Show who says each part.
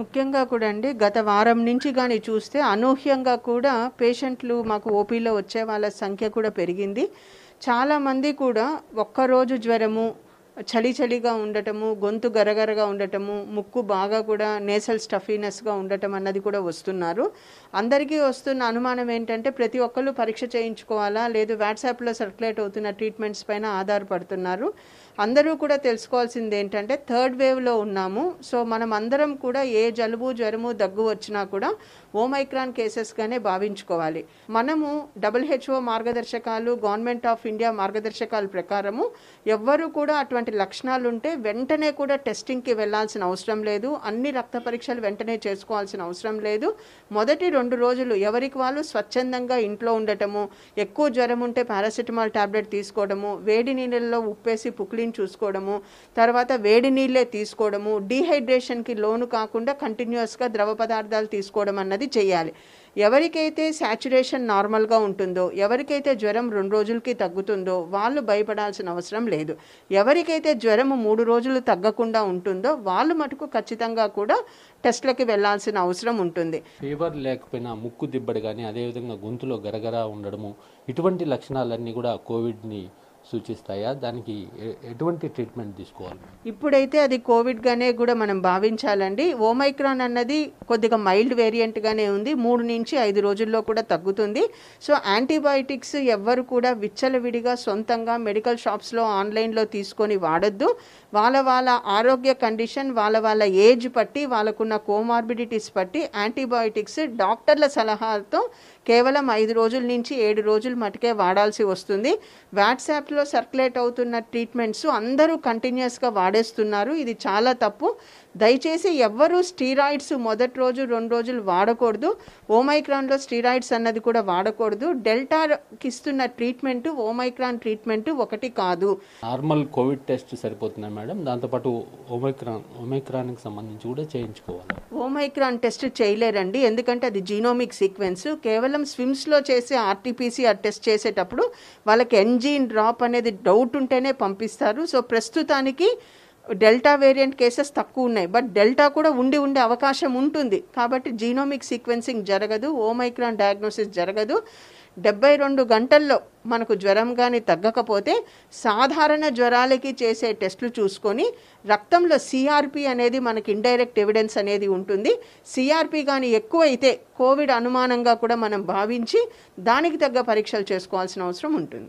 Speaker 1: ముఖ్యంగా కూడా అండి గత వారం నుంచి కానీ చూస్తే అనూహ్యంగా కూడా పేషెంట్లు మాకు ఓపీలో వచ్చే వాళ్ళ సంఖ్య కూడా పెరిగింది చాలామంది కూడా ఒక్కరోజు జ్వరము చలి చలిగా ఉండటము గొంతు గరగరగా ఉండటము ముక్కు బాగా కూడా నేసల్ స్టఫీనెస్గా ఉండటం అన్నది కూడా వస్తున్నారు అందరికీ వస్తున్న అనుమానం ఏంటంటే ప్రతి ఒక్కళ్ళు పరీక్ష చేయించుకోవాలా లేదు వాట్సాప్లో సర్క్యులేట్ అవుతున్న ట్రీట్మెంట్స్ పైన ఆధారపడుతున్నారు అందరూ కూడా తెలుసుకోవాల్సింది ఏంటంటే థర్డ్ వేవ్లో ఉన్నాము సో మనం అందరం కూడా ఏ జలుబు జ్వరము దగ్గు వచ్చినా కూడా ఓమైక్రాన్ కేసెస్గానే భావించుకోవాలి మనము డబ్ల్యూహెచ్ఓ మార్గదర్శకాలు గవర్నమెంట్ ఆఫ్ ఇండియా మార్గదర్శకాల ప్రకారము ఎవ్వరు కూడా అటువంటి లక్షణాలు ఉంటే వెంటనే కూడా టెస్టింగ్కి వెళ్లాల్సిన అవసరం లేదు అన్ని రక్త పరీక్షలు వెంటనే చేసుకోవాల్సిన అవసరం లేదు మొదటి రెండు రోజులు ఎవరికి వాళ్ళు స్వచ్ఛందంగా ఇంట్లో ఉండటము ఎక్కువ జ్వరం ఉంటే పారాసిటమాల్ టాబ్లెట్ తీసుకోవడము వేడి నీళ్ళల్లో ఉప్పేసి పుక్లి షెడ్యూలింగ్ చూసుకోవడము తర్వాత వేడి నీళ్ళే తీసుకోవడము డీహైడ్రేషన్కి లోను కాకుండా కంటిన్యూస్గా ద్రవ పదార్థాలు తీసుకోవడం అన్నది చేయాలి ఎవరికైతే శాచురేషన్ నార్మల్గా ఉంటుందో ఎవరికైతే జ్వరం రెండు రోజులకి తగ్గుతుందో వాళ్ళు భయపడాల్సిన అవసరం లేదు ఎవరికైతే జ్వరము మూడు రోజులు తగ్గకుండా ఉంటుందో వాళ్ళు మటుకు ఖచ్చితంగా కూడా టెస్ట్లకి వెళ్లాల్సిన అవసరం ఉంటుంది
Speaker 2: ఫీవర్ లేకపోయినా ముక్కు దిబ్బడు కానీ అదేవిధంగా గొంతులో గరగరా ఉండడము ఇటువంటి లక్షణాలన్నీ కూడా కోవిడ్ని సూచిస్తాయా దానికి ఎటువంటి ట్రీట్మెంట్ తీసుకోవాలి
Speaker 1: ఇప్పుడైతే అది కోవిడ్గానే కూడా మనం భావించాలండి ఓమైక్రాన్ అన్నది కొద్దిగా మైల్డ్ వేరియంట్గానే ఉంది మూడు నుంచి ఐదు రోజుల్లో కూడా తగ్గుతుంది సో యాంటీబయాటిక్స్ ఎవ్వరు కూడా విచ్చలవిడిగా సొంతంగా మెడికల్ షాప్స్లో ఆన్లైన్లో తీసుకొని వాడద్దు వాళ్ళ వాళ్ళ ఆరోగ్య కండిషన్ వాళ్ళ వాళ్ళ ఏజ్ పట్టి వాళ్ళకున్న కోమార్బిడిటీస్ పట్టి యాంటీబయాటిక్స్ డాక్టర్ల సలహాతో కేవలం ఐదు రోజుల నుంచి ఏడు రోజులు మటుకే వాడాల్సి వస్తుంది వాట్సాప్ భారత్లో సర్క్యులేట్ అవుతున్న ట్రీట్మెంట్స్ అందరూ కంటిన్యూస్గా వాడేస్తున్నారు ఇది చాలా తప్పు దయచేసి ఎవ్వరూ స్టీరాయిడ్స్ మొదటి రోజు రెండు రోజులు వాడకూడదు ఓమైక్రాన్లో స్టీరాయిడ్స్ అన్నది కూడా వాడకూడదు డెల్టాకి ఇస్తున్న ట్రీట్మెంట్ ఓమైక్రాన్ ట్రీట్మెంట్ ఒకటి కాదు
Speaker 2: నార్మల్ కోవిడ్ టెస్ట్ సరిపోతున్నాయి మేడం దాంతోపాటు ఓమైక్రాన్ ఓమైక్రాన్ సంబంధించి కూడా చేయించుకోవాలి
Speaker 1: ఓమైక్రాన్ టెస్ట్ చేయలేరండి ఎందుకంటే అది జీనోమిక్ సీక్వెన్స్ కేవలం స్విమ్స్లో చేసే ఆర్టీపీసీఆర్ టెస్ట్ చేసేటప్పుడు వాళ్ళకి ఎంజీన్ డ్రాప్ అనేది డౌట్ ఉంటేనే పంపిస్తారు సో ప్రస్తుతానికి డెల్టా వేరియంట్ కేసెస్ తక్కువ ఉన్నాయి బట్ డెల్టా కూడా ఉండి ఉండే అవకాశం ఉంటుంది కాబట్టి జీనోమిక్ సీక్వెన్సింగ్ జరగదు ఓమైక్రాన్ డయాగ్నోసిస్ జరగదు డెబ్బై రెండు గంటల్లో మనకు జ్వరం కానీ తగ్గకపోతే సాధారణ జ్వరాలకి చేసే టెస్టులు చూసుకొని రక్తంలో సిఆర్పి అనేది మనకి ఇండైరెక్ట్ ఎవిడెన్స్ అనేది ఉంటుంది సిఆర్పి కానీ ఎక్కువైతే కోవిడ్ అనుమానంగా కూడా మనం భావించి దానికి తగ్గ పరీక్షలు చేసుకోవాల్సిన అవసరం ఉంటుంది